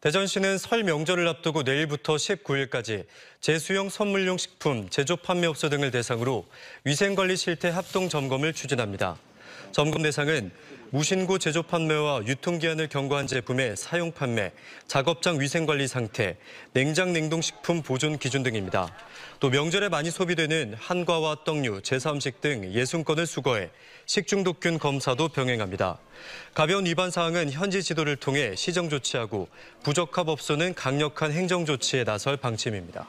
대전시는 설 명절을 앞두고 내일부터 19일까지 제수용 선물용 식품, 제조 판매업소 등을 대상으로 위생관리 실태 합동 점검을 추진합니다. 점검 대상은 무신고 제조 판매와 유통기한을 경과한 제품의 사용 판매, 작업장 위생관리 상태, 냉장 냉동식품 보존 기준 등입니다. 또 명절에 많이 소비되는 한과와 떡류, 제사음식 등 60건을 수거해 식중독균 검사도 병행합니다. 가벼운 위반 사항은 현지 지도를 통해 시정 조치하고 부적합 업소는 강력한 행정 조치에 나설 방침입니다.